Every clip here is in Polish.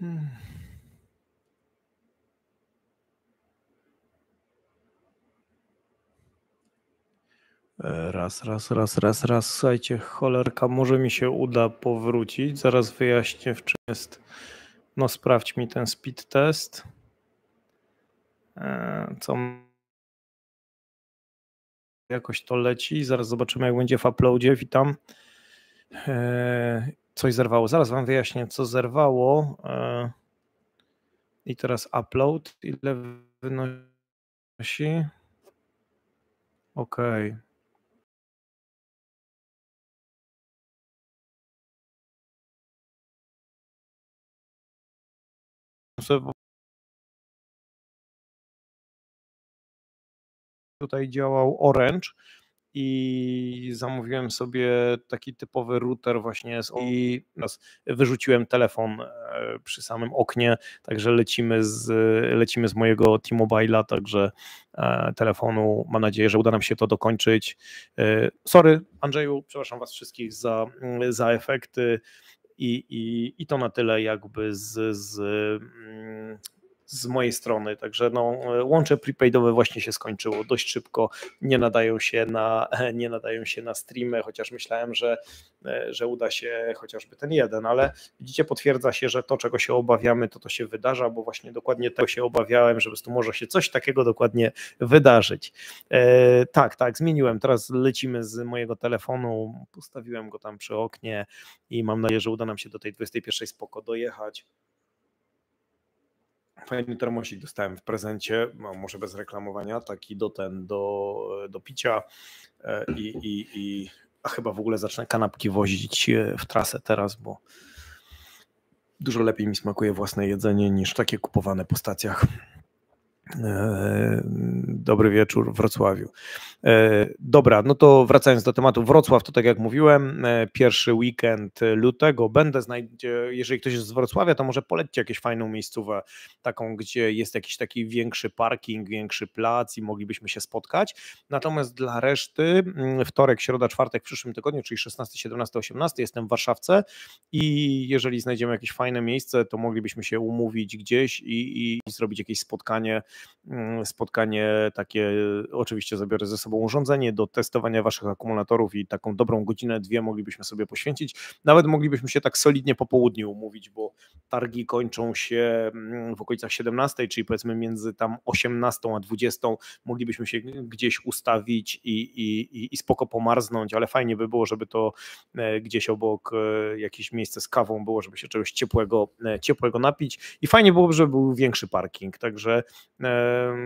Hmm. Raz, raz, raz, raz, raz. Słuchajcie, cholerka, może mi się uda powrócić. Zaraz wyjaśnię, w czym jest. No, sprawdź mi ten speed test. Co. Jakoś to leci. Zaraz zobaczymy, jak będzie w uploadzie. Witam coś zerwało. Zaraz wam wyjaśnię, co zerwało. E, I teraz upload. Ile wynosi? OK. Tutaj działał Orange i zamówiłem sobie taki typowy router właśnie z i wyrzuciłem telefon e, przy samym oknie, także lecimy z, lecimy z mojego T-Mobile'a, także e, telefonu. Mam nadzieję, że uda nam się to dokończyć. E, sorry Andrzeju, przepraszam Was wszystkich za, mm, za efekty. I, i, I to na tyle jakby z, z mm, z mojej strony. Także no, łącze prepaidowe właśnie się skończyło dość szybko. Nie nadają się na, nie nadają się na streamy, chociaż myślałem, że, e, że uda się chociażby ten jeden, ale widzicie, potwierdza się, że to, czego się obawiamy, to to się wydarza, bo właśnie dokładnie tego się obawiałem, że po prostu może się coś takiego dokładnie wydarzyć. E, tak, tak, zmieniłem. Teraz lecimy z mojego telefonu, postawiłem go tam przy oknie i mam nadzieję, że uda nam się do tej 21 spoko dojechać. Fajny termosik dostałem w prezencie, no, może bez reklamowania, taki do ten, do, do picia e, i, i, i a chyba w ogóle zacznę kanapki wozić e, w trasę teraz, bo dużo lepiej mi smakuje własne jedzenie niż takie kupowane po stacjach. E, dobry wieczór, Wrocławiu. E, dobra, no to wracając do tematu Wrocław, to tak jak mówiłem, e, pierwszy weekend lutego będę znajdzie, jeżeli ktoś jest z Wrocławia, to może polećcie jakieś fajną miejscówę, taką, gdzie jest jakiś taki większy parking, większy plac i moglibyśmy się spotkać. Natomiast dla reszty mm, wtorek, środa, czwartek w przyszłym tygodniu, czyli 16, 17, 18 jestem w Warszawce i jeżeli znajdziemy jakieś fajne miejsce, to moglibyśmy się umówić gdzieś i, i zrobić jakieś spotkanie Mm, spotkanie takie, oczywiście zabiorę ze sobą urządzenie do testowania waszych akumulatorów i taką dobrą godzinę, dwie moglibyśmy sobie poświęcić. Nawet moglibyśmy się tak solidnie po południu umówić, bo targi kończą się mm, w okolicach 17, czyli powiedzmy między tam 18 a 20 moglibyśmy się gdzieś ustawić i, i, i spoko pomarznąć, ale fajnie by było, żeby to e, gdzieś obok e, jakieś miejsce z kawą było, żeby się czegoś ciepłego, e, ciepłego napić i fajnie byłoby, żeby był większy parking, także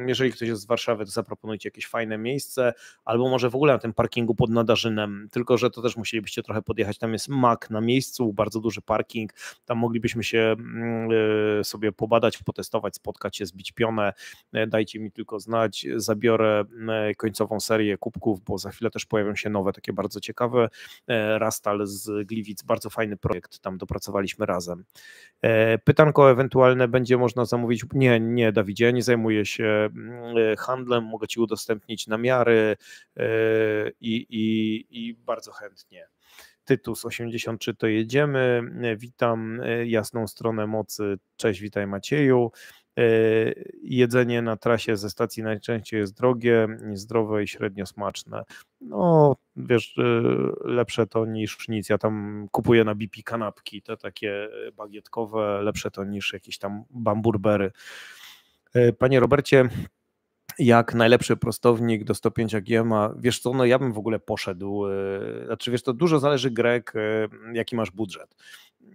jeżeli ktoś jest z Warszawy, to zaproponujcie jakieś fajne miejsce, albo może w ogóle na tym parkingu pod Nadarzynem, tylko że to też musielibyście trochę podjechać. Tam jest mak na miejscu, bardzo duży parking, tam moglibyśmy się mm, e, sobie pobadać, potestować, spotkać się, zbić pionę. E, dajcie mi tylko znać, zabiorę mm, e, końcową serię kubków, bo za chwilę też pojawią się nowe, takie bardzo ciekawe. Rastal z Gliwic, bardzo fajny projekt, tam dopracowaliśmy razem. Pytanko ewentualne będzie można zamówić. Nie, nie, Dawidzie, nie zajmuję zajmuję się mm, e, handlem, mogę Ci udostępnić namiary e, i, i, i bardzo chętnie. Tytus 83 to jedziemy. E, witam jasną stronę mocy. Cześć, witaj Macieju. Jedzenie na trasie ze stacji najczęściej jest drogie, niezdrowe i średnio smaczne. No, wiesz, lepsze to niż nic. Ja tam kupuję na BP kanapki, te takie bagietkowe, lepsze to niż jakieś tam bamburbery. E, panie Robercie, jak najlepszy prostownik do 105 GM, a wiesz co, no ja bym w ogóle poszedł, e, znaczy wiesz to dużo zależy Grek, e, jaki masz budżet.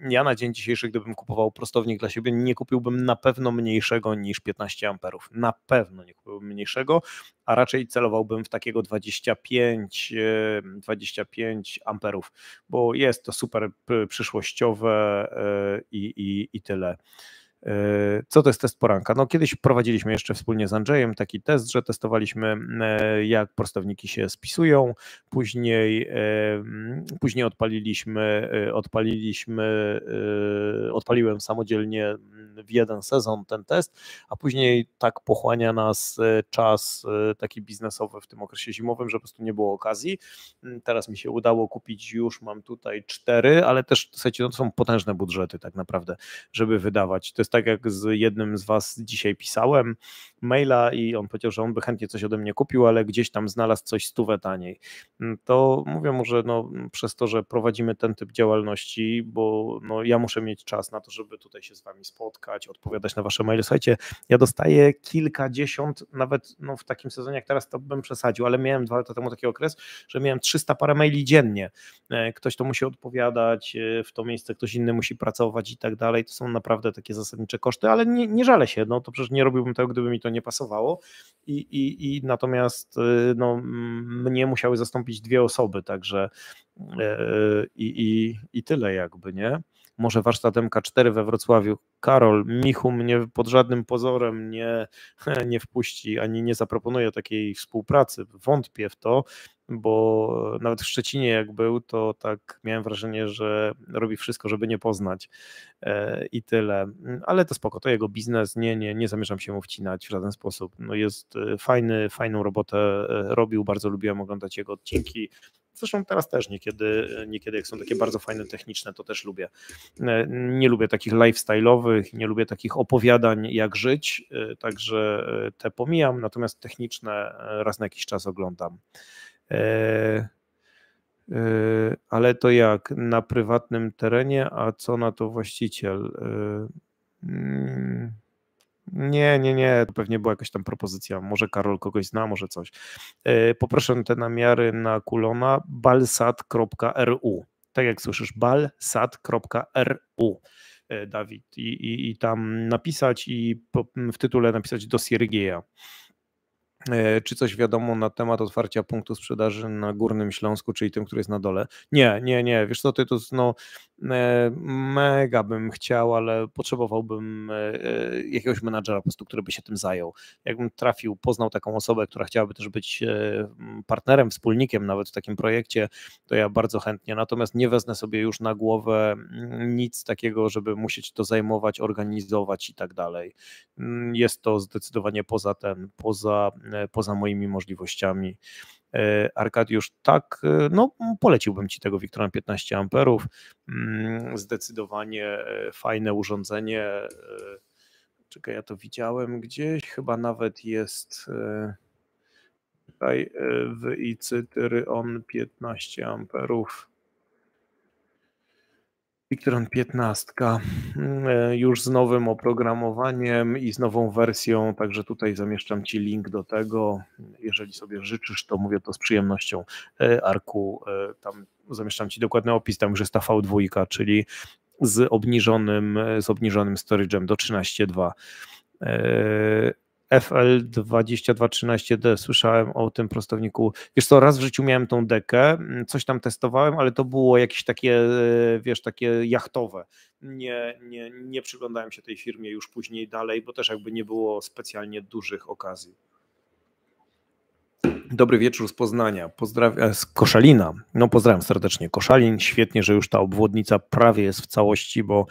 Ja na dzień dzisiejszy, gdybym kupował prostownik dla siebie, nie kupiłbym na pewno mniejszego niż 15 amperów. Na pewno nie kupiłbym mniejszego, a raczej celowałbym w takiego 25, 25 amperów, bo jest to super przyszłościowe i, i, i tyle. Yy, co to jest test poranka? No, kiedyś prowadziliśmy jeszcze wspólnie z Andrzejem taki test, że testowaliśmy, yy, jak prostowniki się spisują. Później, yy, później odpaliliśmy, odpaliliśmy, odpaliłem samodzielnie w jeden sezon ten test, a później tak pochłania nas czas taki biznesowy w tym okresie zimowym, że po prostu nie było okazji. Teraz mi się udało kupić już, mam tutaj cztery, ale też słuchajcie, no to są potężne budżety tak naprawdę, żeby wydawać. To jest tak, jak z jednym z Was dzisiaj pisałem maila i on powiedział, że on by chętnie coś ode mnie kupił, ale gdzieś tam znalazł coś stówę taniej. Mm, to mówię mu, że no, przez to, że prowadzimy ten typ działalności, bo no, ja muszę mieć czas na to, żeby tutaj się z Wami spotkać, odpowiadać na Wasze maile. Słuchajcie, ja dostaję kilkadziesiąt, nawet no, w takim sezonie jak teraz to bym przesadził, ale miałem dwa lata temu taki okres, że miałem 300 parę maili dziennie. E, ktoś to musi odpowiadać, e, w to miejsce ktoś inny musi pracować i tak dalej. To są naprawdę takie zasadnicze zasadnicze koszty, ale nie, nie żalę się, no to przecież nie robiłbym tego, gdyby mi to nie pasowało i, i, i natomiast y, no, mnie musiały zastąpić dwie osoby, także i, y, y, i, i tyle jakby, nie? może warsztatem k 4 we Wrocławiu. Karol, Michu mnie pod żadnym pozorem nie, nie wpuści ani nie zaproponuje takiej współpracy. Wątpię w to, bo nawet w Szczecinie jak był, to tak miałem wrażenie, że robi wszystko, żeby nie poznać e, i tyle. Ale to spoko, to jego biznes, nie, nie, nie zamierzam się mu wcinać w żaden sposób. No jest e, fajny, fajną robotę e, robił, bardzo lubiłem oglądać jego odcinki, Zresztą teraz też niekiedy, niekiedy jak są takie bardzo fajne techniczne, to też lubię. E, nie lubię takich lifestyle'owych, nie lubię takich opowiadań, jak żyć, e, także e, te pomijam, natomiast techniczne raz na jakiś czas oglądam. Ale to jak? Na prywatnym terenie, a co na to właściciel? Mm, nie, nie, nie, to pewnie była jakaś tam propozycja. Może Karol kogoś zna, może coś. E, poproszę te namiary na kulona balsat.ru. Tak jak słyszysz, balsat.ru. E, Dawid, i, i, i tam napisać, i po, w tytule napisać do Siergieja. E, czy coś wiadomo na temat otwarcia punktu sprzedaży na Górnym Śląsku, czyli tym, który jest na dole? Nie, nie, nie. Wiesz co, ty to no, E, mega bym chciał, ale potrzebowałbym e, e, jakiegoś menadżera po prostu, który by się tym zajął. Jakbym trafił, poznał taką osobę, która chciałaby też być partnerem, wspólnikiem nawet w takim projekcie, to ja bardzo chętnie, natomiast nie wezmę sobie już na głowę mm, nic takiego, żeby musieć to zajmować, organizować i tak dalej. Mm, jest to zdecydowanie poza ten, poza, poza moimi możliwościami. E, Arkadiusz, tak, e, no poleciłbym Ci tego Wiktora 15 amperów, mm, zdecydowanie e, fajne urządzenie, czekaj, ja to widziałem gdzieś, chyba nawet jest tutaj w IC Tyrion 15 amperów, Victron 15 mm, e, już z nowym oprogramowaniem i z nową wersją, także tutaj zamieszczam Ci link do tego. Jeżeli sobie życzysz, to mówię to z przyjemnością. E, Arku, e, tam zamieszczam Ci dokładny opis, tam już jest ta V2, czyli z obniżonym, z obniżonym storage'em do 13.2. FL2213D. Słyszałem o tym prostowniku. Wiesz co, raz w życiu miałem tą dekę, mm, coś tam testowałem, ale to było jakieś takie, e, wiesz, takie jachtowe. Nie, nie, nie przyglądałem się tej firmie już później dalej, bo też jakby nie było specjalnie dużych okazji. Dobry wieczór z Poznania, pozdrawiam e, z Koszalina. No pozdrawiam serdecznie Koszalin, świetnie, że już ta obwodnica prawie jest w całości, bo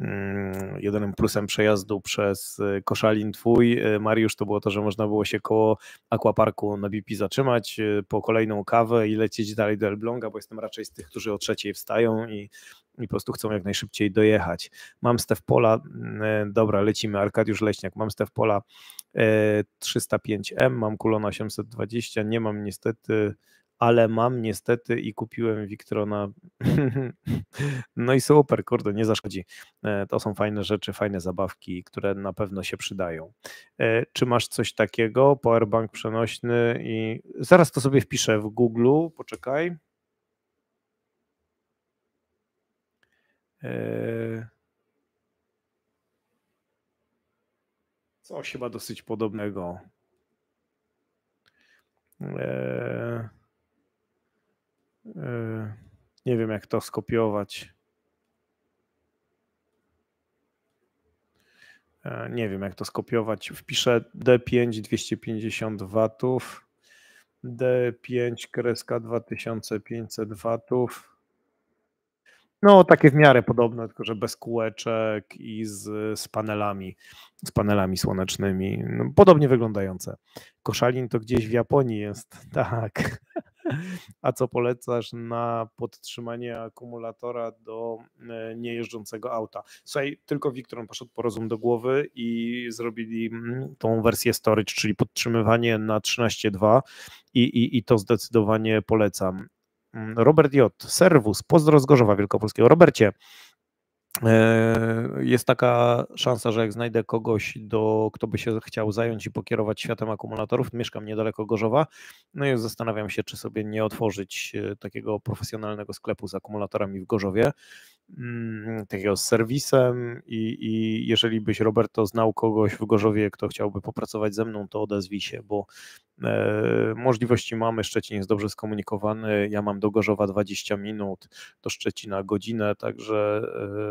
Mm, jedynym plusem przejazdu przez y, Koszalin Twój, y, Mariusz, to było to, że można było się koło Aquaparku na BP zatrzymać y, po kolejną kawę i lecieć dalej do Elbląga, bo jestem raczej z tych, którzy o trzeciej wstają i, i po prostu chcą jak najszybciej dojechać. Mam Stef Pola, dobra, lecimy, Arkadiusz Leśniak, mam Stef Pola 305M, mam Kulona 820, nie mam niestety ale mam niestety i kupiłem Victrona. no i super, kurde, nie zaszkodzi. E, to są fajne rzeczy, fajne zabawki, które na pewno się przydają. E, czy masz coś takiego, powerbank przenośny i zaraz to sobie wpiszę w Google, poczekaj. E, coś chyba dosyć podobnego. Eee... E, nie wiem, jak to skopiować. E, nie wiem, jak to skopiować. Wpiszę D5 250 watów, D5 kreska 2500 watów. No, takie w miarę podobne, tylko że bez kółeczek i z, z panelami, z panelami słonecznymi. No, podobnie wyglądające. Koszalin to gdzieś w Japonii jest, tak. A co polecasz na podtrzymanie akumulatora do e, niejeżdżącego auta? Słuchaj, tylko Wiktorom poszedł porozum do głowy i zrobili mm, tą wersję storage, czyli podtrzymywanie na 13.2 i, i, i to zdecydowanie polecam. Mm, Robert J., Serwus, pozdro z Gorzowa Wielkopolskiego. Robercie, E, jest taka szansa, że jak znajdę kogoś, do, kto by się chciał zająć i pokierować światem akumulatorów, mieszkam niedaleko Gorzowa, no i zastanawiam się, czy sobie nie otworzyć e, takiego profesjonalnego sklepu z akumulatorami w Gorzowie, mm, takiego z serwisem i, i jeżeli byś, Roberto, znał kogoś w Gorzowie, kto chciałby popracować ze mną, to odezwij się, bo E, możliwości mamy, Szczecin jest dobrze skomunikowany, ja mam do Gorzowa 20 minut, do Szczecina godzinę, także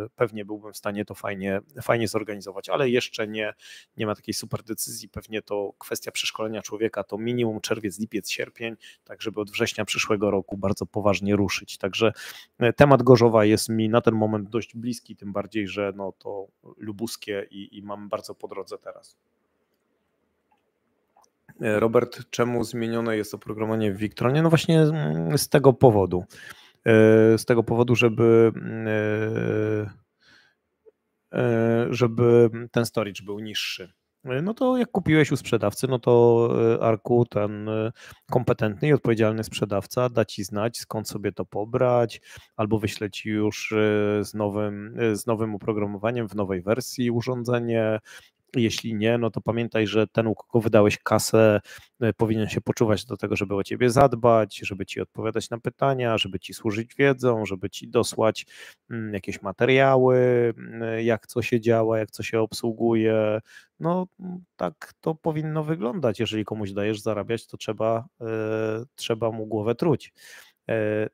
e, pewnie byłbym w stanie to fajnie, fajnie zorganizować, ale jeszcze nie, nie ma takiej super decyzji, pewnie to kwestia przeszkolenia człowieka, to minimum czerwiec, lipiec, sierpień, tak żeby od września przyszłego roku bardzo poważnie ruszyć, także e, temat Gorzowa jest mi na ten moment dość bliski, tym bardziej, że no to lubuskie i, i mam bardzo po drodze teraz. E, Robert, czemu zmienione jest oprogramowanie w Victronie? No właśnie z tego powodu. E, z tego powodu, żeby e, żeby ten storage był niższy. No to jak kupiłeś u sprzedawcy, no to Arku, ten kompetentny i odpowiedzialny sprzedawca da ci znać, skąd sobie to pobrać, albo wyśle ci już z nowym, z nowym oprogramowaniem w nowej wersji urządzenie, jeśli nie, no to pamiętaj, że ten, u kogo wydałeś kasę, e, powinien się poczuwać do tego, żeby o ciebie zadbać, żeby ci odpowiadać na pytania, żeby ci służyć wiedzą, żeby ci dosłać mm, jakieś materiały, mm, e, jak co się działa, jak co się obsługuje. No mm, tak to powinno wyglądać. Jeżeli komuś dajesz zarabiać, to trzeba, e, trzeba mu głowę truć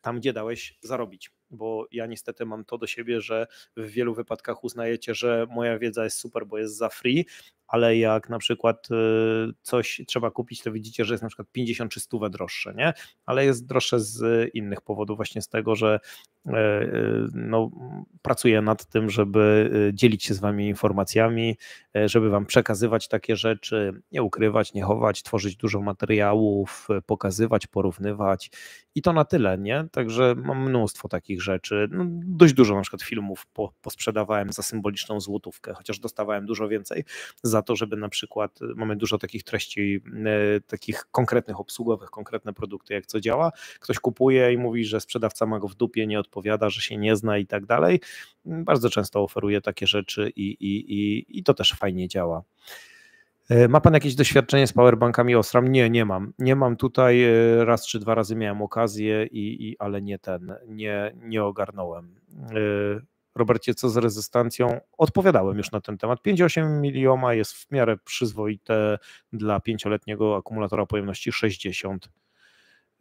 tam, gdzie dałeś zarobić bo ja niestety mam to do siebie, że w wielu wypadkach uznajecie, że moja wiedza jest super, bo jest za free, ale jak na przykład y, coś trzeba kupić, to widzicie, że jest na przykład 50 czy 100 droższe, nie? Ale jest droższe z innych powodów, właśnie z tego, że e, e, no, pracuję nad tym, żeby y, dzielić się z wami informacjami, e, żeby wam przekazywać takie rzeczy, nie ukrywać, nie chować, tworzyć dużo materiałów, pokazywać, porównywać i to na tyle, nie? Także mam mnóstwo takich rzeczy, no, dość dużo na przykład filmów posprzedawałem za symboliczną złotówkę, chociaż dostawałem dużo więcej za za to, żeby na przykład, y, mamy dużo takich treści, y, takich konkretnych, obsługowych, konkretne produkty, jak co działa. Ktoś kupuje i mówi, że sprzedawca ma go w dupie, nie odpowiada, że się nie zna i tak dalej. Bardzo często oferuje takie rzeczy i, i, i, i to też fajnie działa. E, ma pan jakieś doświadczenie z powerbankami Osram? Nie, nie mam. Nie mam tutaj, e, raz czy dwa razy miałem okazję, i, i, ale nie ten, nie, nie ogarnąłem. E, Robercie, co z rezystancją? Odpowiadałem już na ten temat. 5,8 milioma jest w miarę przyzwoite dla pięcioletniego akumulatora pojemności 60.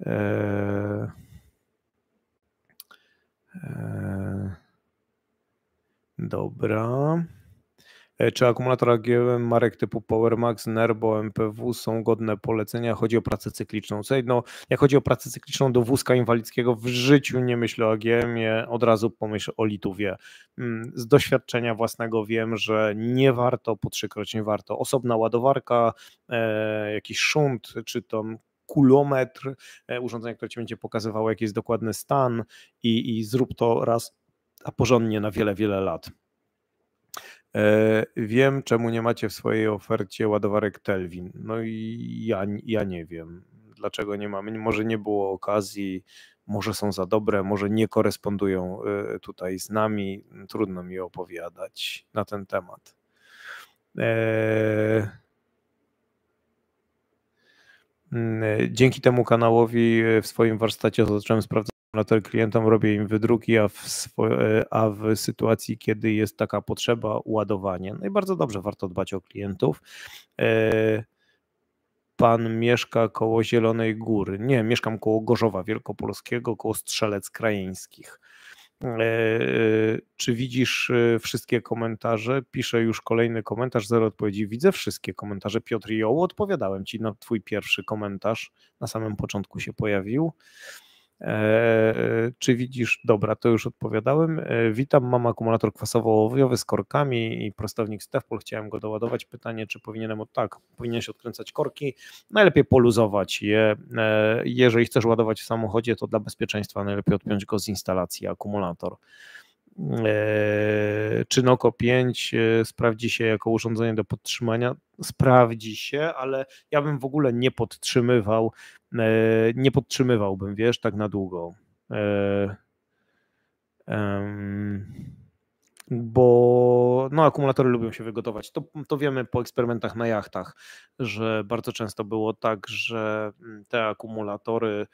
Eee... Eee... Dobra. E, czy akumulator GM marek typu PowerMax, Nerbo, MPW są godne polecenia? Chodzi o pracę cykliczną. Słuchaj, no, jak chodzi o pracę cykliczną do wózka inwalidzkiego, w życiu nie myślę o agm od razu pomyśl o Lituwie. Mm, z doświadczenia własnego wiem, że nie warto, po trzykroć nie warto. Osobna ładowarka, e, jakiś szunt, czy to kulometr e, urządzenia, które ci będzie pokazywało, jaki jest dokładny stan i, i zrób to raz, a porządnie na wiele, wiele lat. E, wiem, czemu nie macie w swojej ofercie ładowarek Telvin. No i ja, ja nie wiem, dlaczego nie mamy. Może nie było okazji, może są za dobre, może nie korespondują e, tutaj z nami. Trudno mi opowiadać na ten temat. E, mm, dzięki temu kanałowi w swoim warsztacie zacząłem sprawdzać symulator klientom, robię im wydruki, a w, e, a w sytuacji, kiedy jest taka potrzeba, ładowanie. No i bardzo dobrze warto dbać o klientów. E, pan mieszka koło Zielonej Góry. Nie, mieszkam koło Gorzowa Wielkopolskiego, koło Strzelec Krajeńskich. E, czy widzisz wszystkie komentarze? Piszę już kolejny komentarz, zero odpowiedzi. Widzę wszystkie komentarze. Piotr Joł, odpowiadałem ci na no, twój pierwszy komentarz. Na samym początku się pojawił. E, czy widzisz, dobra, to już odpowiadałem. E, witam, mam akumulator kwasowo-ołowiowy z korkami i prostownik Stefpol. Chciałem go doładować. Pytanie, czy powinienem, tak, powinieneś odkręcać korki. Najlepiej poluzować je. E, jeżeli chcesz ładować w samochodzie, to dla bezpieczeństwa najlepiej odpiąć go z instalacji akumulator. E, Czynoko 5 e, sprawdzi się jako urządzenie do podtrzymania. Sprawdzi się, ale ja bym w ogóle nie podtrzymywał, e, nie podtrzymywałbym, wiesz, tak na długo. Bo no, akumulatory lubią się wygotować. To, to wiemy po eksperymentach na jachtach, że bardzo często było tak, że mm, te akumulatory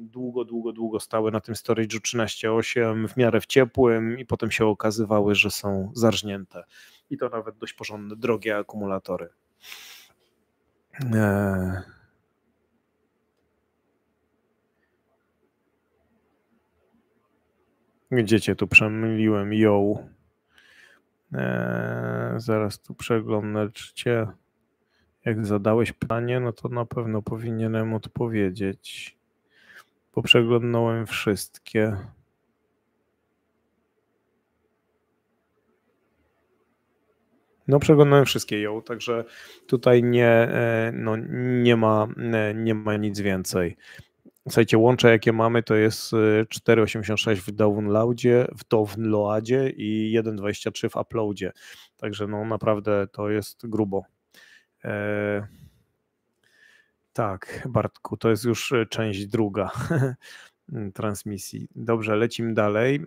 długo, długo, długo stały na tym storage'u 13.8 w miarę w ciepłym i potem się okazywały, że są zarżnięte. I to nawet dość porządne, drogie akumulatory. Eee. Gdzie cię tu przemyliłem? jo. Eee, zaraz tu przeglądam, czy cię... Jak zadałeś pytanie, no to na pewno powinienem odpowiedzieć. Poprzeglądnąłem wszystkie. No, przeglądałem wszystkie ją, także tutaj nie, e, no, nie, ma, e, nie ma nic więcej. Słuchajcie, łącze jakie mamy to jest 4,86 e, w downloadzie, w downloadzie i 1,23 w uploadzie. Także no naprawdę to jest grubo. Eee... Tak, Bartku, to jest już e, część druga transmisji. Dobrze, lecimy dalej. E,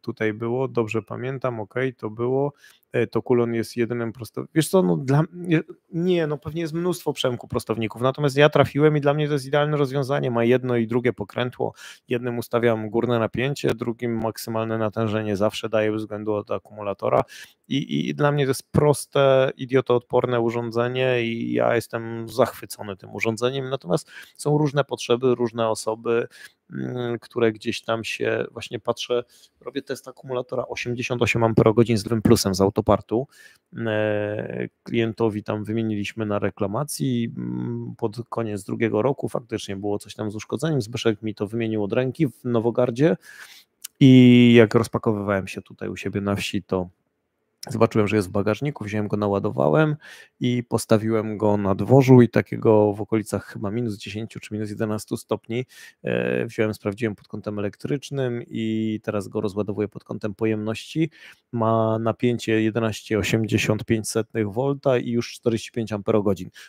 tutaj było, dobrze pamiętam, ok, to było. E, to Kulon jest jedynym prostownikiem. Wiesz co, no dla mnie, nie, no pewnie jest mnóstwo przemku prostowników, natomiast ja trafiłem i dla mnie to jest idealne rozwiązanie, ma jedno i drugie pokrętło, jednym ustawiam górne napięcie, drugim maksymalne natężenie zawsze daję bez względu od akumulatora i, i dla mnie to jest proste, idiotoodporne urządzenie i ja jestem zachwycony tym urządzeniem, natomiast są różne potrzeby, różne osoby, Mm, które gdzieś tam się właśnie patrzę, robię test akumulatora 88 Ah z lwym plusem z autopartu. E, klientowi tam wymieniliśmy na reklamacji mm, pod koniec drugiego roku faktycznie było coś tam z uszkodzeniem. Zbyszek mi to wymienił od ręki w Nowogardzie i jak rozpakowywałem się tutaj u siebie na wsi, to Zobaczyłem, że jest w bagażniku, wziąłem go, naładowałem i postawiłem go na dworzu i takiego w okolicach chyba minus 10 czy minus 11 stopni e, wziąłem, sprawdziłem pod kątem elektrycznym i teraz go rozładowuję pod kątem pojemności. Ma napięcie 11,85 V i już 45 Ah.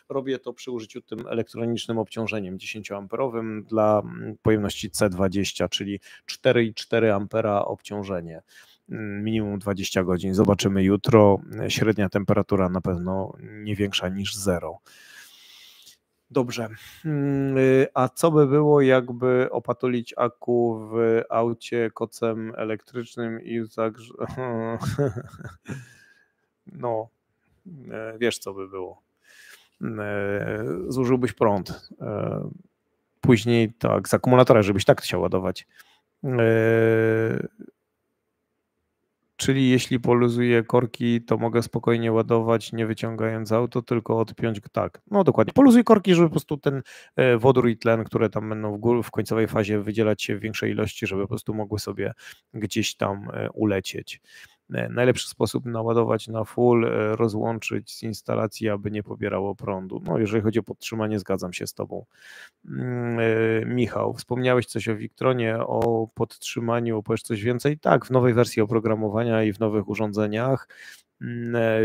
Robię to przy użyciu tym elektronicznym obciążeniem 10-amperowym dla mm, pojemności C20, czyli 4,4 ampera obciążenie. Mm, minimum 20 godzin. Zobaczymy jutro. Średnia temperatura na pewno nie większa niż zero. Dobrze. Mm, y, a co by było, jakby opatulić aku w aucie kocem elektrycznym i zagrz... No, e, wiesz co by było. Mm, e, zużyłbyś prąd. E, później tak, z akumulatora, żebyś tak chciał ładować Czyli jeśli poluzuję korki, to mogę spokojnie ładować, nie wyciągając auto, tylko odpiąć tak. No dokładnie. Poluzuj korki, żeby po prostu ten e, wodór i tlen, które tam będą w, górę w końcowej fazie wydzielać się w większej ilości, żeby po prostu mogły sobie gdzieś tam e, ulecieć. E, najlepszy sposób naładować na full, e, rozłączyć z instalacji, aby nie pobierało prądu. No, jeżeli chodzi o podtrzymanie, zgadzam się z Tobą. Mm, e, Michał, wspomniałeś coś o Wiktronie, o podtrzymaniu, opowiesz coś więcej? Tak, w nowej wersji oprogramowania i w nowych urządzeniach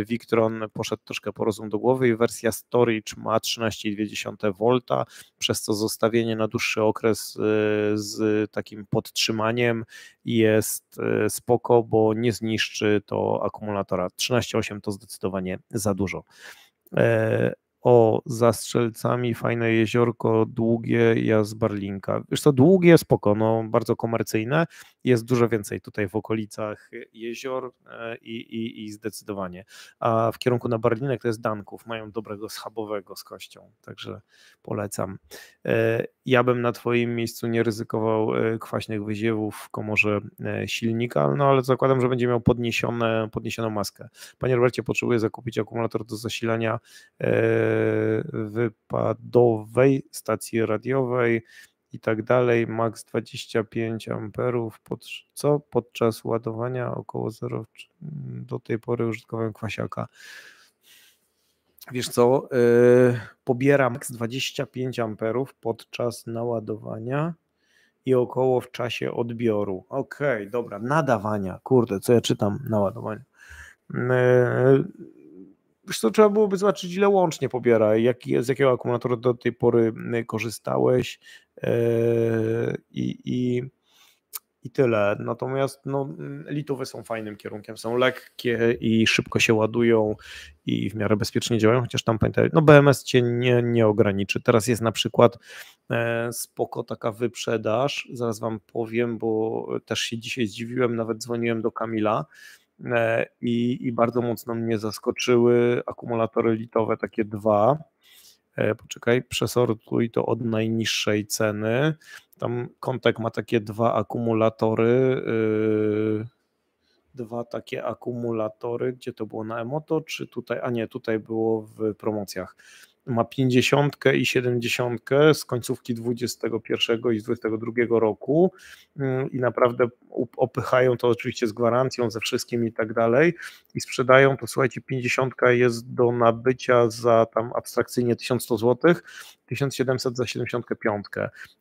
Victron mm, e, poszedł troszkę po rozum do głowy i wersja storage ma 13,2 V, przez co zostawienie na dłuższy okres e, z takim podtrzymaniem jest e, spoko, bo nie zniszczy to akumulatora. 13,8 to zdecydowanie za dużo o zastrzelcami, fajne jeziorko, długie, ja z Barlinka. Wiesz co, długie, spoko, no, bardzo komercyjne, jest dużo więcej tutaj w okolicach jezior e, i, i, i zdecydowanie. A w kierunku na Barlinek to jest Danków, mają dobrego schabowego z kością, także polecam. E, ja bym na Twoim miejscu nie ryzykował e, kwaśnych wyziewów w komorze silnika, no ale zakładam, że będzie miał podniesione, podniesioną maskę. Panie Robercie, potrzebuję zakupić akumulator do zasilania wypadowej stacji radiowej i tak dalej, maks 25 amperów, pod, co podczas ładowania około 0 do tej pory użytkowałem kwasiaka. Wiesz co, yy, pobiera maks 25 amperów podczas naładowania i około w czasie odbioru. Okej, okay, dobra, nadawania. Kurde, co ja czytam? Naładowania. Yy, Wiesz co, trzeba byłoby zobaczyć, ile łącznie pobiera, jak, z jakiego akumulatora do tej pory korzystałeś e, i, i, i tyle. Natomiast no, litowe są fajnym kierunkiem, są lekkie i szybko się ładują i w miarę bezpiecznie działają, chociaż tam pamiętaj, no BMS cię nie, nie ograniczy. Teraz jest na przykład e, spoko taka wyprzedaż, zaraz wam powiem, bo też się dzisiaj zdziwiłem, nawet dzwoniłem do Kamila, E, i, i bardzo mocno mnie zaskoczyły akumulatory litowe, takie dwa. E, poczekaj, przesortuj to od najniższej ceny. Tam kontek ma takie dwa akumulatory. Yy, dwa takie akumulatory, gdzie to było na Emoto, czy tutaj, a nie, tutaj było w promocjach ma pięćdziesiątkę i siedemdziesiątkę z końcówki 21 i 22 roku mm, i naprawdę opychają to oczywiście z gwarancją, ze wszystkim i tak dalej i sprzedają to, słuchajcie, pięćdziesiątka jest do nabycia za tam abstrakcyjnie 1100 zł, 1700 za 75.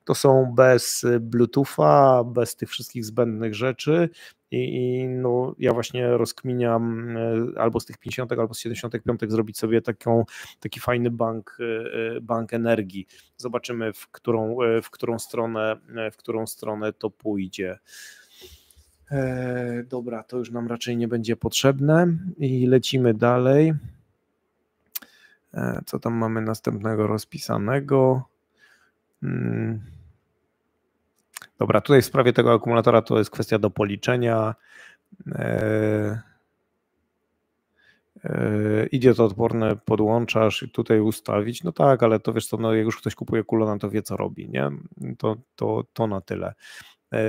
To są bez y, Bluetootha, bez tych wszystkich zbędnych rzeczy, i, i no, ja właśnie rozkminiam e, albo z tych 50, albo z 75 zrobić sobie taką, taki fajny bank, e, e, bank energii. Zobaczymy, w którą, w którą stronę, w którą stronę to pójdzie. E, dobra, to już nam raczej nie będzie potrzebne i lecimy dalej. E, co tam mamy następnego rozpisanego? Hmm. Dobra, tutaj w sprawie tego akumulatora to jest kwestia do policzenia. E, e, idzie to odporne, podłączasz i tutaj ustawić. No tak, ale to wiesz co, no jak już ktoś kupuje kulona, no to wie co robi, nie? To, to, to na tyle. E,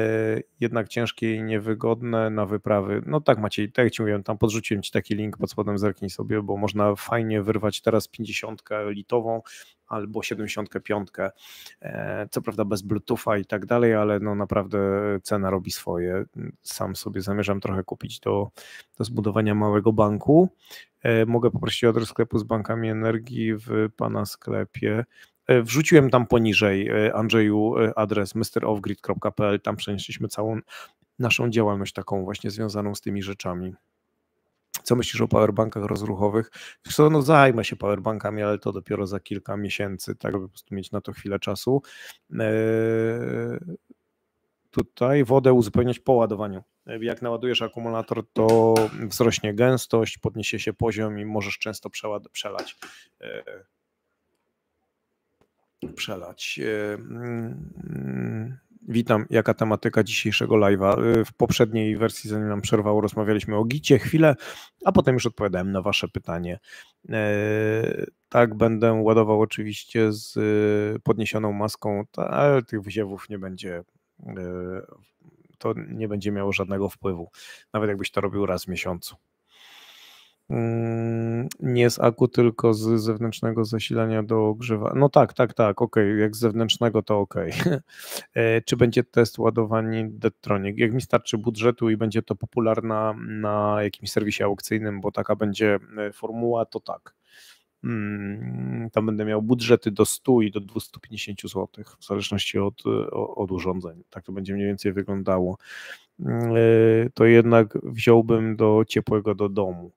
jednak ciężkie i niewygodne na wyprawy. No tak Maciej, tak jak Ci mówiłem, tam podrzuciłem Ci taki link pod spodem, zerknij sobie, bo można fajnie wyrwać teraz 50 litową albo 75. E, co prawda bez Bluetootha i tak dalej, ale no naprawdę cena robi swoje. Sam sobie zamierzam trochę kupić do, do zbudowania małego banku. E, mogę poprosić o adres sklepu z bankami energii w pana sklepie. E, wrzuciłem tam poniżej, Andrzeju, adres mrofgrid.pl. Tam przenieśliśmy całą naszą działalność taką właśnie związaną z tymi rzeczami. Co myślisz o powerbankach rozruchowych? co, no zajmę się powerbankami, ale to dopiero za kilka miesięcy, tak, aby po prostu mieć na to chwilę czasu. Eee, tutaj wodę uzupełniać po ładowaniu. Eee, jak naładujesz akumulator, to wzrośnie gęstość, podniesie się poziom i możesz często przelać eee, przelać. Mm, Witam, jaka tematyka dzisiejszego live'a? Y, w poprzedniej wersji, zanim nam przerwało, rozmawialiśmy o gicie chwilę, a potem już odpowiadałem na Wasze pytanie. Y, tak, będę ładował oczywiście z y, podniesioną maską, ale tych wyziewów nie będzie, to nie będzie miało żadnego wpływu, nawet jakbyś to robił raz w miesiącu. Mm, nie z aku, tylko z zewnętrznego zasilania do ogrzewa. No tak, tak, tak, ok, jak z zewnętrznego to ok. E, czy będzie test ładowania Detronic? Jak mi starczy budżetu i będzie to popularna na jakimś serwisie aukcyjnym, bo taka będzie e, formuła, to tak. Mm, tam będę miał budżety do 100 i do 250 zł, w zależności od, e, od urządzeń. Tak to będzie mniej więcej wyglądało. Mm, to jednak wziąłbym do ciepłego do domu.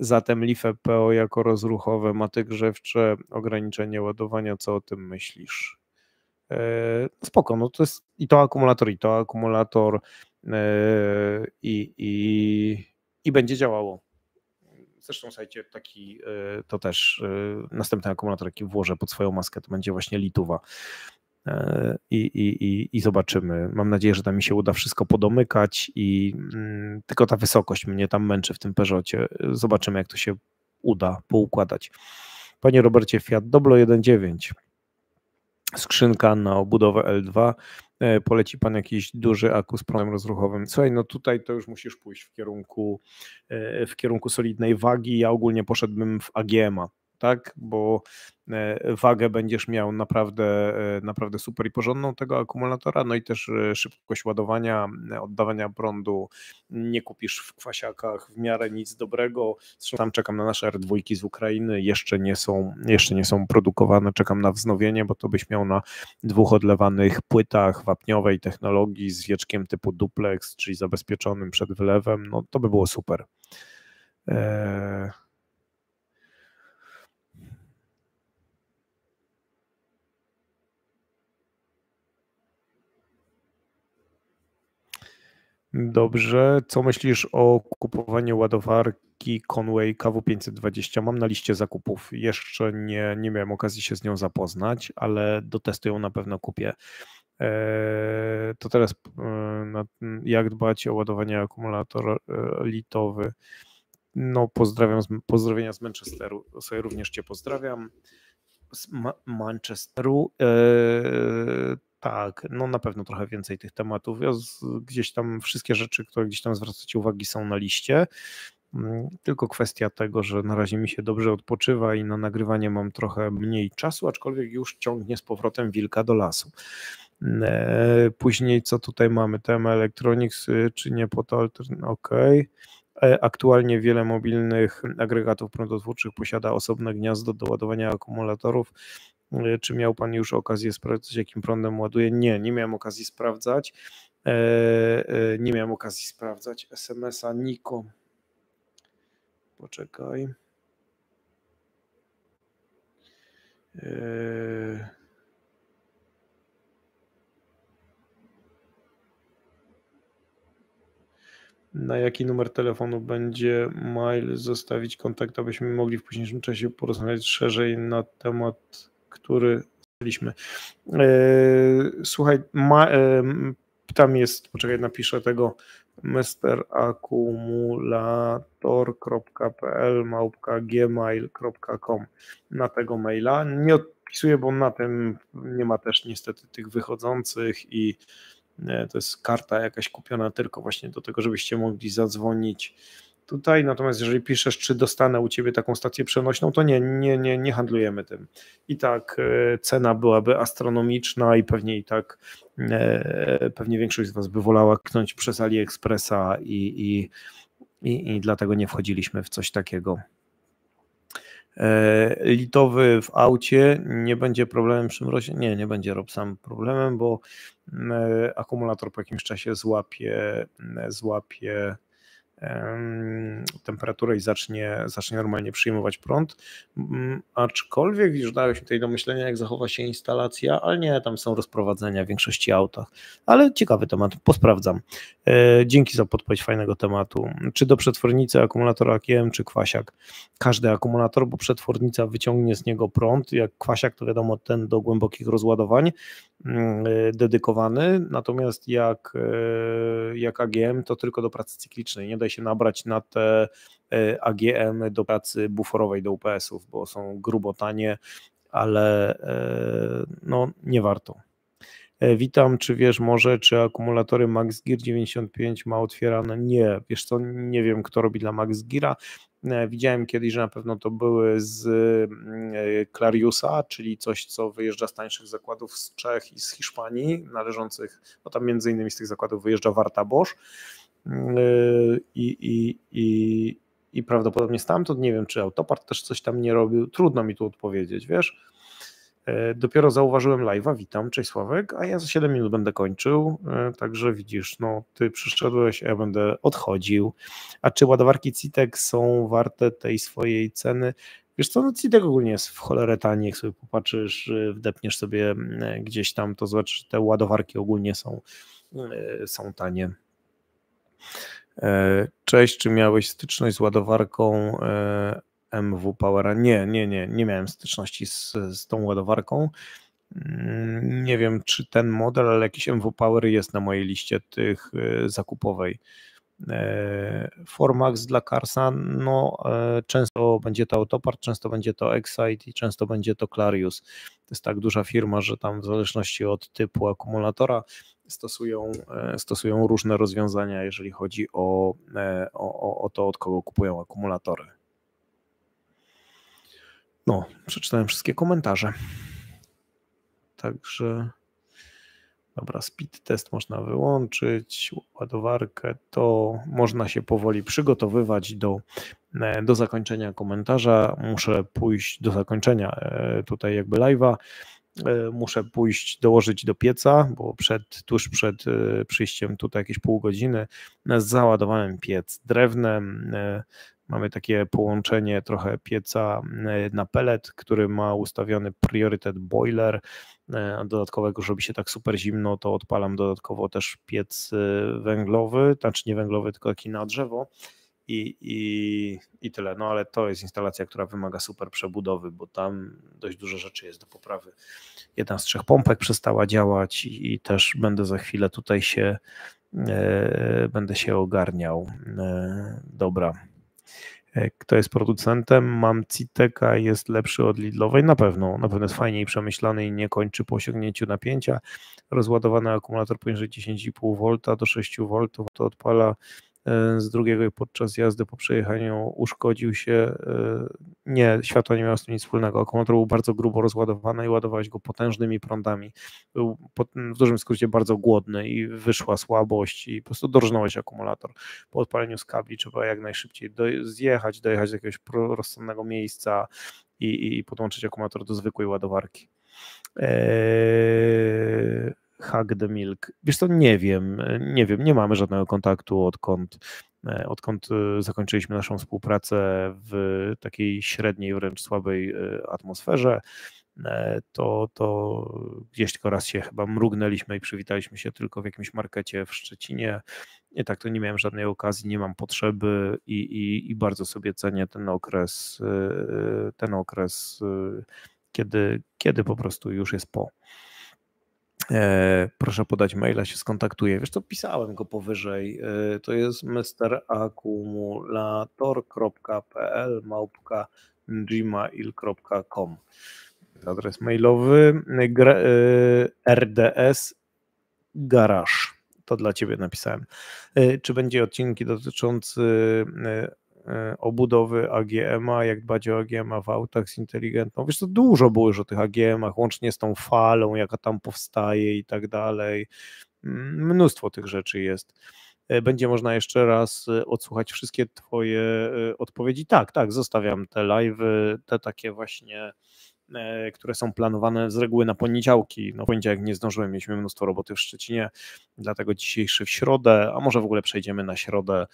Zatem LIFE-PO jako rozruchowe ma te grzewcze ograniczenie ładowania. Co o tym myślisz? E, no spoko, no to jest i to akumulator, i to akumulator e, i, i, i będzie działało. Zresztą słuchajcie, taki e, to też następny akumulator, jaki włożę pod swoją maskę, to będzie właśnie lituwa. E, i, i, i zobaczymy. Mam nadzieję, że tam mi się uda wszystko podomykać i mm, tylko ta wysokość mnie tam męczy w tym Peugeotie. Zobaczymy, jak to się uda poukładać. Panie Robercie, Fiat Doblo 1.9. Skrzynka na obudowę L2. E, poleci pan jakiś duży aku z prądem rozruchowym. Słuchaj, no tutaj to już musisz pójść w kierunku, e, w kierunku solidnej wagi. Ja ogólnie poszedłbym w AGM-a tak? Bo e, wagę będziesz miał naprawdę, e, naprawdę super i porządną tego akumulatora, no i też e, szybkość ładowania, oddawania prądu, nie kupisz w kwasiakach w miarę nic dobrego. Zresztą tam czekam na nasze R2 z Ukrainy, jeszcze nie są, jeszcze nie są produkowane, czekam na wznowienie, bo to byś miał na dwóch odlewanych płytach wapniowej technologii z wieczkiem typu duplex, czyli zabezpieczonym przed wylewem, no to by było super. Eee... Dobrze. Co myślisz o kupowaniu ładowarki Conway KW520? Mam na liście zakupów. Jeszcze nie, nie miałem okazji się z nią zapoznać, ale do testu ją na pewno kupię. Eee, to teraz e, jak dbać o ładowanie akumulator e, litowy? No, pozdrawiam, pozdrowienia z Manchesteru. Sobie również Cię pozdrawiam. Z Ma Manchesteru. Eee, tak, no na pewno trochę więcej tych tematów. Ja z, gdzieś tam wszystkie rzeczy, które gdzieś tam zwracacie uwagi są na liście. Mm, tylko kwestia tego, że na razie mi się dobrze odpoczywa i na nagrywanie mam trochę mniej czasu, aczkolwiek już ciągnie z powrotem wilka do lasu. Mm, e, później co tutaj mamy? Tema Electronics y, czy nie pod OK. E, aktualnie wiele mobilnych agregatów prądotwórczych posiada osobne gniazdo do ładowania akumulatorów E, czy miał Pan już okazję sprawdzać, jakim prądem ładuje? Nie, nie miałem okazji sprawdzać. E, e, nie miałem okazji sprawdzać SMS-a Niko. Poczekaj. Na jaki numer telefonu będzie mail zostawić kontakt, abyśmy mogli w późniejszym czasie porozmawiać szerzej na temat który zaczęliśmy. E, słuchaj, ma, e, tam jest, poczekaj, napiszę tego mesterakumulator.pl małpka gmail.com na tego maila. Nie odpisuję, bo na tym nie ma też niestety tych wychodzących i e, to jest karta jakaś kupiona tylko właśnie do tego, żebyście mogli zadzwonić tutaj, natomiast jeżeli piszesz, czy dostanę u ciebie taką stację przenośną, to nie, nie, nie, nie handlujemy tym. I tak e, cena byłaby astronomiczna i pewnie i tak e, pewnie większość z was by wolała knąć przez AliExpressa i, i, i, i dlatego nie wchodziliśmy w coś takiego. E, litowy w aucie nie będzie problemem przy mrozie? Nie, nie będzie rob sam problemem, bo akumulator po jakimś czasie złapie, złapie temperaturę i zacznie, zacznie normalnie przyjmować prąd. Mm, aczkolwiek już dałem się tutaj do myślenia, jak zachowa się instalacja, ale nie, tam są rozprowadzenia w większości autach. Ale ciekawy temat, posprawdzam. E, dzięki za podpowiedź fajnego tematu. Czy do przetwornicy akumulator AKM, czy kwasiak? Każdy akumulator, bo przetwornica wyciągnie z niego prąd, jak kwasiak to wiadomo ten do głębokich rozładowań mm, e, dedykowany, natomiast jak, e, jak AGM to tylko do pracy cyklicznej, nie da się nabrać na te e, AGM y do pracy buforowej do UPS-ów, bo są grubo tanie, ale e, no, nie warto. E, witam, czy wiesz może, czy akumulatory MaxGear 95 ma otwierane? Nie, wiesz co, nie wiem kto robi dla MaxGeara. Widziałem kiedyś, że na pewno to były z mm, Clariusa, czyli coś, co wyjeżdża z tańszych zakładów z Czech i z Hiszpanii, należących, no tam między innymi z tych zakładów wyjeżdża Warta Bosch Y, i, i, i, i prawdopodobnie stamtąd, nie wiem czy Autopart też coś tam nie robił, trudno mi tu odpowiedzieć, wiesz. Y, dopiero zauważyłem live'a, witam, cześć Sławek, a ja za 7 minut będę kończył, y, także widzisz, no ty przyszedłeś, ja będę odchodził. A czy ładowarki Citek są warte tej swojej ceny? Wiesz co, no Citek ogólnie jest w cholerę tani, jak sobie popatrzysz, wdepniesz sobie gdzieś tam, to zobacz, te ładowarki ogólnie są, są tanie. E, cześć, czy miałeś styczność z ładowarką e, MW Powera? Nie, nie, nie, nie miałem styczności z, z tą ładowarką. Mm, nie wiem, czy ten model, ale jakiś MW Power jest na mojej liście tych e, zakupowej. E, Formax dla Carsa, no e, często będzie to Autopart, często będzie to Excite i często będzie to Clarius. To jest tak duża firma, że tam w zależności od typu akumulatora stosują, e, stosują różne rozwiązania, jeżeli chodzi o, o, o to, od kogo kupują akumulatory. No, przeczytałem wszystkie komentarze. Także Dobra, speed test można wyłączyć, ładowarkę, to można się powoli przygotowywać do, e, do zakończenia komentarza. Muszę pójść do zakończenia e, tutaj jakby live'a. E, muszę pójść dołożyć do pieca, bo przed, tuż przed e, przyjściem tutaj jakieś pół godziny e, załadowałem piec drewnem, mamy takie połączenie trochę pieca na pelet, który ma ustawiony priorytet boiler, a dodatkowo żeby się tak super zimno, to odpalam dodatkowo też piec węglowy, znaczy nie węglowy, tylko taki na drzewo, i, i, i tyle. No ale to jest instalacja, która wymaga super przebudowy, bo tam dość dużo rzeczy jest do poprawy. Jedna z trzech pompek przestała działać i, i też będę za chwilę tutaj się e, będę się ogarniał. E, dobra. E, kto jest producentem? Mam Citeka, jest lepszy od Lidlowej? Na pewno. Na pewno jest fajniej przemyślany i nie kończy po osiągnięciu napięcia. Rozładowany akumulator poniżej 10,5 V do 6 V to odpala E, z drugiego i podczas jazdy po przejechaniu uszkodził się. E, nie, światło nie miało z tym nic wspólnego. Akumulator był bardzo grubo rozładowany i ładowałeś go potężnymi prądami. Był w dużym skrócie bardzo głodny i wyszła słabość i po prostu dorżnąłeś akumulator. Po odpaleniu z kabli trzeba jak najszybciej zjechać, dojechać do jakiegoś rozsądnego miejsca i, i podłączyć akumulator do zwykłej ładowarki. Eee Hack the Milk? Wiesz co, nie wiem, nie wiem, nie mamy żadnego kontaktu odkąd, e, odkąd e, zakończyliśmy naszą współpracę w takiej średniej, wręcz słabej e, atmosferze to, to gdzieś tylko raz się chyba mrugnęliśmy i przywitaliśmy się tylko w jakimś markecie w Szczecinie. nie tak to nie miałem żadnej okazji, nie mam potrzeby i, i, i bardzo sobie cenię ten okres, ten okres, kiedy, kiedy po prostu już jest po. E, proszę podać maila, się skontaktuję. Wiesz co, pisałem go powyżej. E, to jest mrakumulator.pl małpka gmail.com Adres mailowy rds e, garaż. To dla ciebie napisałem. Czy będzie odcinki dotyczący E, obudowy AGM-a, jak dbać o AGM-a w autach z inteligentną. Wiesz, to dużo było już o tych AGM-ach, łącznie z tą falą, jaka tam powstaje i tak dalej. Mm, mnóstwo tych rzeczy jest. E, będzie można jeszcze raz e, odsłuchać wszystkie Twoje odpowiedzi. Tak, tak, zostawiam te live, te takie właśnie które są planowane z reguły na poniedziałki. No poniedziałek nie zdążyłem, mieliśmy mnóstwo roboty w Szczecinie, dlatego dzisiejszy w środę, a może w ogóle przejdziemy na środę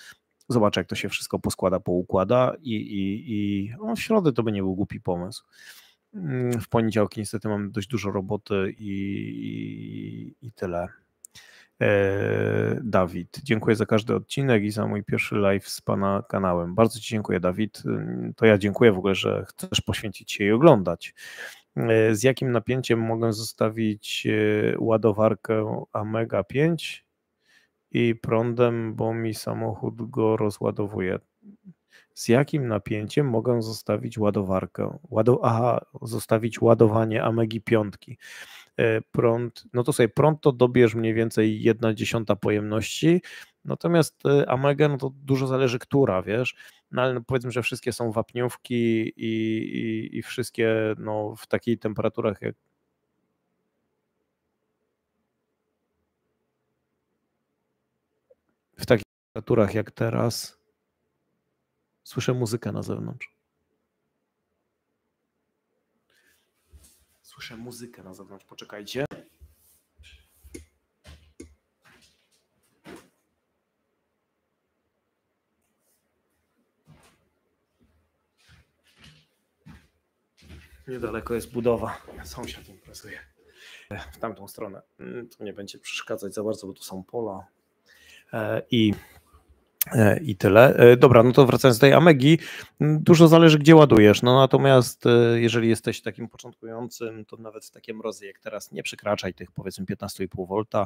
zobaczę, jak to się wszystko poskłada, poukłada i, i, i no, w środę to by nie był głupi pomysł. Mm, w poniedziałki niestety mam dość dużo roboty i, i, i tyle. E, Dawid, dziękuję za każdy odcinek i za mój pierwszy live z Pana kanałem. Bardzo Ci dziękuję, Dawid. Mm, to ja dziękuję w ogóle, że chcesz poświęcić się i oglądać. E, z jakim napięciem mogę zostawić e, ładowarkę Amega 5? i prądem, bo mi samochód go rozładowuje. Z jakim napięciem mogę zostawić ładowarkę? Ładu, aha, zostawić ładowanie Amegi piątki. E, prąd, no to sobie prąd to dobierz mniej więcej 1 dziesiąta pojemności, natomiast e, Amega, no to dużo zależy która, wiesz, no ale powiedzmy, że wszystkie są wapniówki i, i, i wszystkie no, w takich temperaturach jak turach jak teraz słyszę muzykę na zewnątrz. Słyszę muzykę na zewnątrz, poczekajcie. Niedaleko jest budowa. Sąsiad imprezuje. W tamtą stronę. Mm, to nie będzie przeszkadzać za bardzo, bo tu są pola. E, I E, I tyle. E, dobra, no to wracając do tej Amegi, dużo zależy, gdzie ładujesz. No natomiast e, jeżeli jesteś takim początkującym, to nawet takie mrozy jak teraz nie przekraczaj tych powiedzmy 15,5 V.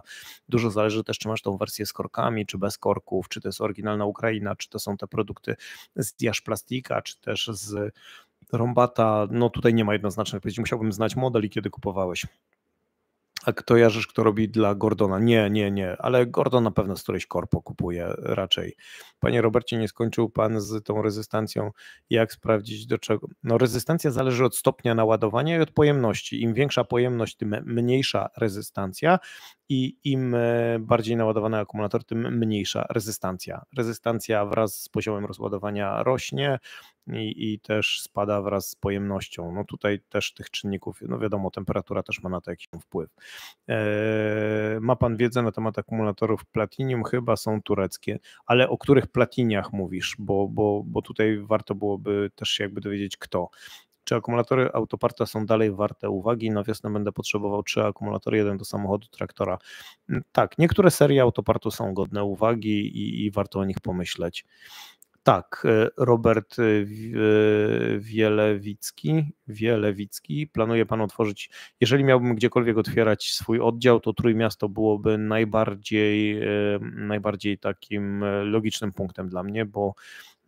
Dużo zależy też, czy masz tą wersję z korkami, czy bez korków, czy to jest oryginalna Ukraina, czy to są te produkty z diasz plastika, czy też z rombata. No tutaj nie ma jednoznacznej odpowiedzi. Musiałbym znać model i kiedy kupowałeś. A kto jarzysz, kto robi dla Gordona? Nie, nie, nie, ale Gordon na pewno z którejś korpo kupuje raczej. Panie Robercie, nie skończył pan z tą rezystancją. Jak sprawdzić do czego? No, rezystancja zależy od stopnia naładowania i od pojemności. Im większa pojemność, tym mniejsza rezystancja i im e, bardziej naładowany akumulator, tym mniejsza rezystancja. Rezystancja wraz z poziomem rozładowania rośnie i, i też spada wraz z pojemnością. No tutaj też tych czynników, no wiadomo, temperatura też ma na to jakiś wpływ. Eee, ma pan wiedzę na temat akumulatorów platinium, chyba są tureckie, ale o których platiniach mówisz, bo, bo, bo tutaj warto byłoby też się jakby dowiedzieć kto. Czy akumulatory autoparta są dalej warte uwagi? Na wiosnę będę potrzebował trzy akumulatory, jeden do samochodu, traktora. Mm, tak, niektóre serie autopartu są godne uwagi i, i warto o nich pomyśleć. Tak, e, Robert e, e, Wielewicki, Wielewicki, planuje Pan otworzyć, jeżeli miałbym gdziekolwiek otwierać swój oddział, to Trójmiasto byłoby najbardziej, najbardziej takim logicznym punktem dla mnie, bo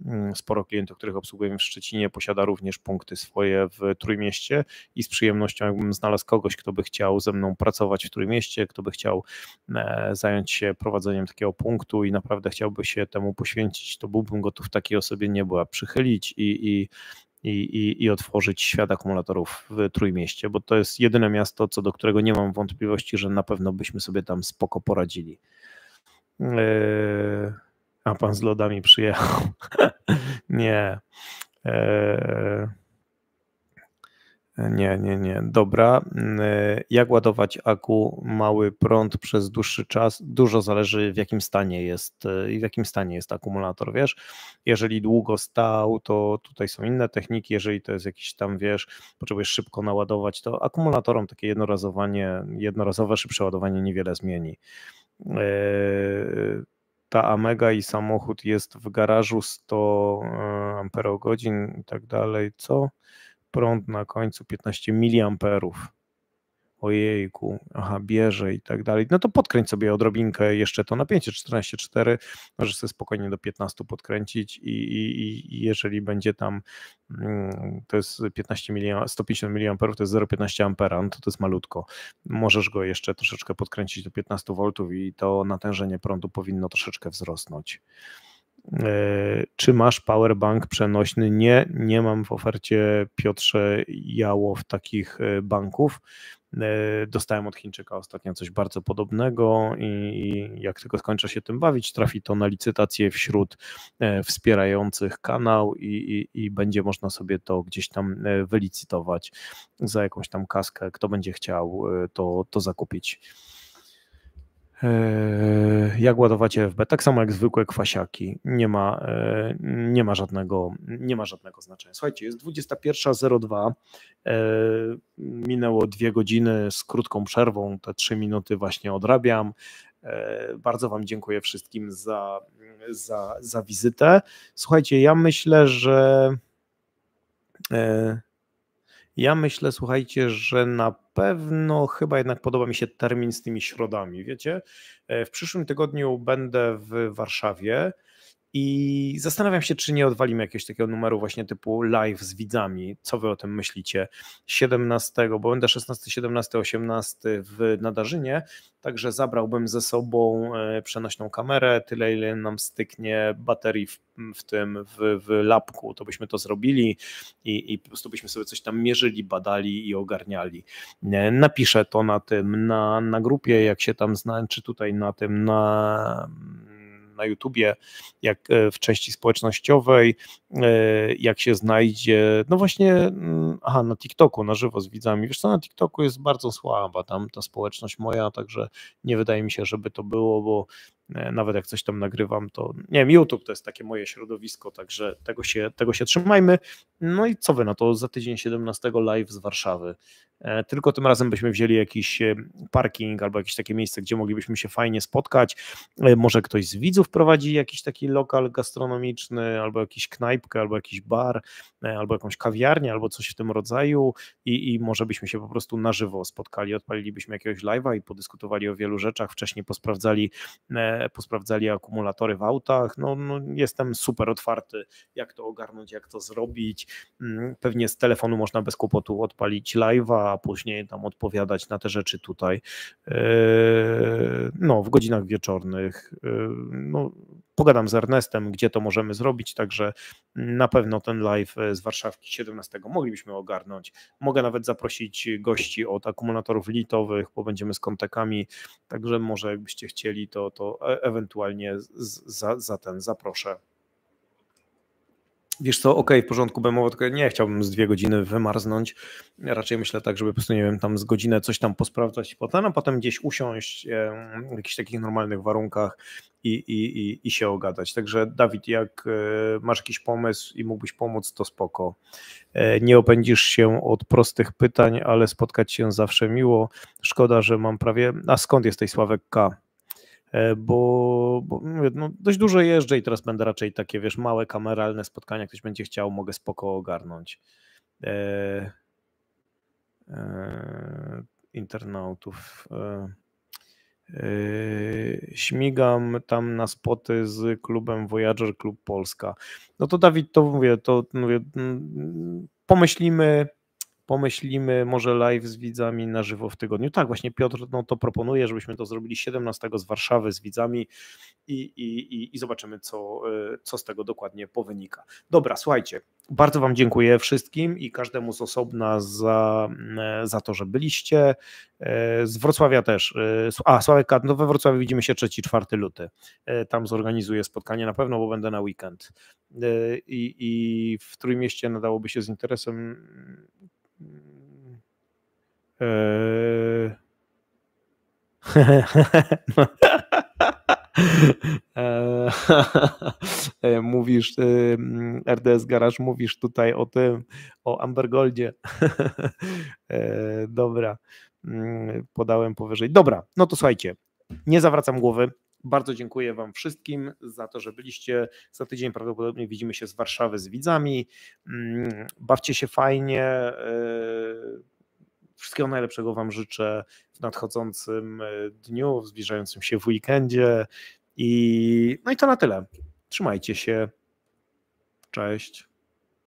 Mm, sporo klientów, których obsługujemy w Szczecinie, posiada również punkty swoje w Trójmieście i z przyjemnością, jakbym znalazł kogoś, kto by chciał ze mną pracować w Trójmieście, kto by chciał e, zająć się prowadzeniem takiego punktu i naprawdę chciałby się temu poświęcić, to byłbym gotów takiej osobie nie była przychylić i, i i, i, i, otworzyć świat akumulatorów w Trójmieście, bo to jest jedyne miasto, co do którego nie mam wątpliwości, że na pewno byśmy sobie tam spoko poradzili. Yy a pan z lodami przyjechał. nie. E, nie, nie, nie. Dobra. Mm, e, jak ładować aku mały prąd przez dłuższy czas? Dużo zależy w jakim stanie jest e, i w jakim stanie jest akumulator, wiesz? Jeżeli długo stał, to tutaj są inne techniki. Jeżeli to jest jakiś tam, wiesz, potrzebujesz szybko naładować, to akumulatorom takie jednorazowanie, jednorazowe szybsze ładowanie niewiele zmieni. Yy ta Amega i samochód jest w garażu 100 e, amperogodzin i tak dalej, co prąd na końcu 15 miliamperów ojejku, aha, bierze i tak dalej, no to podkręć sobie odrobinkę jeszcze to napięcie 14,4, możesz sobie spokojnie do 15 podkręcić i, i, i jeżeli będzie tam, mm, to jest 15 mA, 150 mA, to jest 0,15 ampera, no to to jest malutko. Możesz go jeszcze troszeczkę podkręcić do 15 V i to natężenie prądu powinno troszeczkę wzrosnąć. E, czy masz powerbank przenośny? Nie, nie mam w ofercie Piotrze Jałow takich e, banków. E, dostałem od Chińczyka ostatnio coś bardzo podobnego i jak tylko skończę się tym bawić, trafi to na licytację wśród e, wspierających kanał i, i, i będzie można sobie to gdzieś tam e, wylicytować za jakąś tam kaskę. Kto będzie chciał, to, to zakupić. Eee, jak ładować EFB, tak samo jak zwykłe kwasiaki, nie ma, eee, nie ma, żadnego, nie ma żadnego znaczenia. Słuchajcie, jest 21.02, eee, minęło dwie godziny z krótką przerwą, te trzy minuty właśnie odrabiam. Bardzo Wam dziękuję wszystkim za, za, za wizytę. Słuchajcie, ja myślę, że ja myślę, słuchajcie, że na pewno chyba jednak podoba mi się termin z tymi środami. Wiecie, e, w przyszłym tygodniu będę w Warszawie. I zastanawiam się, czy nie odwalimy jakiegoś takiego numeru właśnie typu live z widzami. Co wy o tym myślicie? 17, bo będę 16, 17, 18 w Nadarzynie, także zabrałbym ze sobą e, przenośną kamerę, tyle ile nam styknie baterii w, w tym, w, w lapku, to byśmy to zrobili i, i po prostu byśmy sobie coś tam mierzyli, badali i ogarniali. E, napiszę to na tym, na, na grupie, jak się tam znaczy czy tutaj na tym, na na YouTubie, jak e, w części społecznościowej, e, jak się znajdzie, no właśnie, mm, aha, na TikToku, na żywo z widzami. Wiesz co, na TikToku jest bardzo słaba tam ta społeczność moja, także nie wydaje mi się, żeby to było, bo E, nawet jak coś tam nagrywam, to nie wiem, YouTube to jest takie moje środowisko, także tego się, tego się trzymajmy. No i co wy na to za tydzień 17 live z Warszawy. E, tylko tym razem byśmy wzięli jakiś e, parking albo jakieś takie miejsce, gdzie moglibyśmy się fajnie spotkać. Może ktoś z widzów prowadzi jakiś taki lokal gastronomiczny, albo jakiś knajpkę, albo jakiś bar, albo jakąś kawiarnię, albo coś w tym rodzaju i, i może byśmy się po prostu na żywo spotkali, odpalilibyśmy jakiegoś live'a i podyskutowali o wielu rzeczach, wcześniej posprawdzali posprawdzali akumulatory w autach. No, no, jestem super otwarty, jak to ogarnąć, jak to zrobić. Mm, pewnie z telefonu można bez kłopotu odpalić live'a, a później tam odpowiadać na te rzeczy tutaj. Yy, no, w godzinach wieczornych. Yy, no, pogadam z Ernestem, gdzie to możemy zrobić, także na pewno ten live e, z Warszawki 17 moglibyśmy ogarnąć. Mogę nawet zaprosić gości od akumulatorów litowych, bo będziemy z kontekami, także może jakbyście chcieli, to, to e, ewentualnie za, za ten zaproszę wiesz co, okej, okay, w porządku, bemowo, tylko nie chciałbym z dwie godziny wymarznąć. Raczej myślę tak, żeby po prostu, nie wiem, tam z godzinę coś tam posprawdzać i potem, a potem gdzieś usiąść w jakichś takich normalnych warunkach i, i, i, i się ogadać. Także Dawid, jak e, masz jakiś pomysł i mógłbyś pomóc, to spoko. E, nie opędzisz się od prostych pytań, ale spotkać się zawsze miło. Szkoda, że mam prawie... A skąd jesteś, Sławek K.? E, bo, bo no, dość dużo jeżdżę i teraz będę raczej takie, wiesz, małe kameralne spotkania, ktoś będzie chciał, mogę spoko ogarnąć. E, e, internautów. E, e śmigam tam na spoty z klubem Voyager Klub Polska. No to Dawid, to mówię, to mówię, mm, pomyślimy, pomyślimy może live z widzami na żywo w tygodniu. Tak, właśnie Piotr no, to proponuje, żebyśmy to zrobili 17 z Warszawy z widzami i, i, i zobaczymy, co, e, co z tego dokładnie powynika. Dobra, słuchajcie, bardzo Wam dziękuję wszystkim i każdemu z osobna za, e, za to, że byliście. E, z Wrocławia też. A, Sławek no we Wrocławiu widzimy się 3-4 luty. Tam zorganizuję spotkanie na pewno, bo będę na weekend. I, I w Trójmieście nadałoby się z interesem Eee. Eee, mówisz, eee, RDS Garaż, mówisz tutaj o tym, o Ambergoldzie. Dobra, mm, podałem powyżej. Dobra, no to słuchajcie, nie zawracam głowy. Bardzo dziękuję Wam wszystkim za to, że byliście. Za tydzień prawdopodobnie widzimy się z Warszawy z widzami. Mm, bawcie się fajnie. E, wszystkiego najlepszego Wam życzę w nadchodzącym e, dniu, w zbliżającym się w weekendzie. I, no i to na tyle. Trzymajcie się. Cześć.